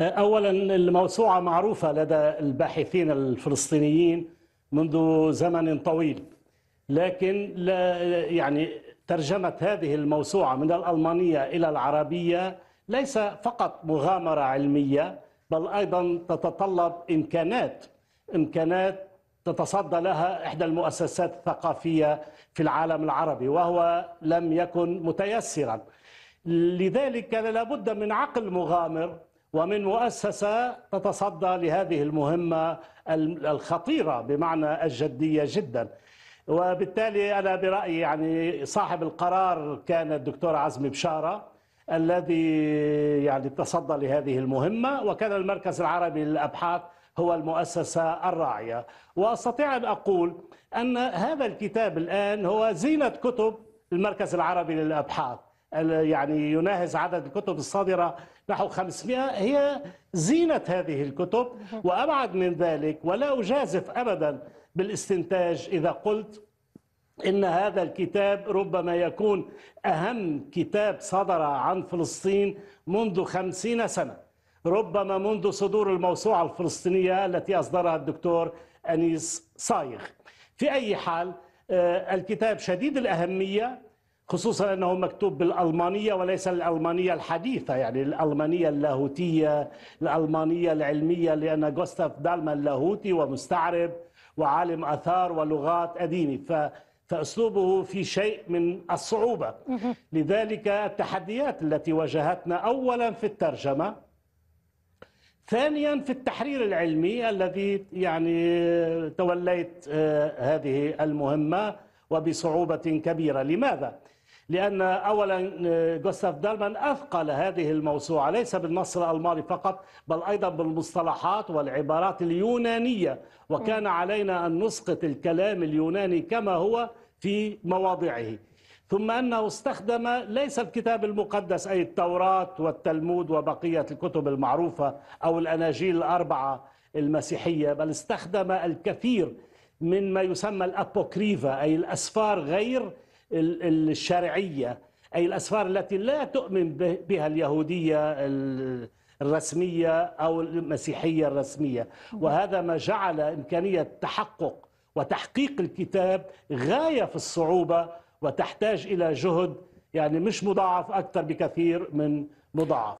اولا الموسوعه معروفه لدى الباحثين الفلسطينيين منذ زمن طويل لكن لا يعني ترجمه هذه الموسوعه من الالمانيه الى العربيه ليس فقط مغامره علميه بل ايضا تتطلب امكانات امكانات تتصدى لها احدى المؤسسات الثقافيه في العالم العربي وهو لم يكن متيسرا لذلك كان لابد من عقل مغامر ومن مؤسسة تتصدى لهذه المهمة الخطيرة بمعنى الجدية جدا وبالتالي أنا برأيي يعني صاحب القرار كان الدكتور عزمي بشارة الذي يعني تصدى لهذه المهمة وكان المركز العربي للأبحاث هو المؤسسة الراعية وأستطيع أن أقول أن هذا الكتاب الآن هو زينة كتب المركز العربي للأبحاث يعني يناهز عدد الكتب الصادرة نحو 500 هي زينة هذه الكتب وأبعد من ذلك ولا أجازف أبدا بالاستنتاج إذا قلت إن هذا الكتاب ربما يكون أهم كتاب صدر عن فلسطين منذ خمسين سنة ربما منذ صدور الموسوعة الفلسطينية التي أصدرها الدكتور أنيس صايغ في أي حال آه، الكتاب شديد الأهمية خصوصا انه مكتوب بالالمانيه وليس الالمانيه الحديثه يعني الالمانيه اللاهوتيه الالمانيه العلميه لان جوستاف دالمان لاهوتي ومستعرب وعالم اثار ولغات قديمه ف فاسلوبه في شيء من الصعوبه لذلك التحديات التي واجهتنا اولا في الترجمه ثانيا في التحرير العلمي الذي يعني توليت آه، هذه المهمه وبصعوبة كبيرة لماذا؟ لأن أولا آه، جوستاف دالمان أثقل هذه الموسوعة ليس بالنص الألماني فقط بل أيضا بالمصطلحات والعبارات اليونانية وكان علينا أن نسقط الكلام اليوناني كما هو في مواضعه ثم أنه استخدم ليس الكتاب المقدس أي التوراة والتلمود وبقية الكتب المعروفة أو الأناجيل الأربعة المسيحية بل استخدم الكثير من ما يسمى الابوكريفا اي الاسفار غير الشرعيه اي الاسفار التي لا تؤمن بها اليهوديه الرسميه او المسيحيه الرسميه وهذا ما جعل امكانيه تحقق وتحقيق الكتاب غايه في الصعوبه وتحتاج الى جهد يعني مش مضاعف اكثر بكثير من مضاعف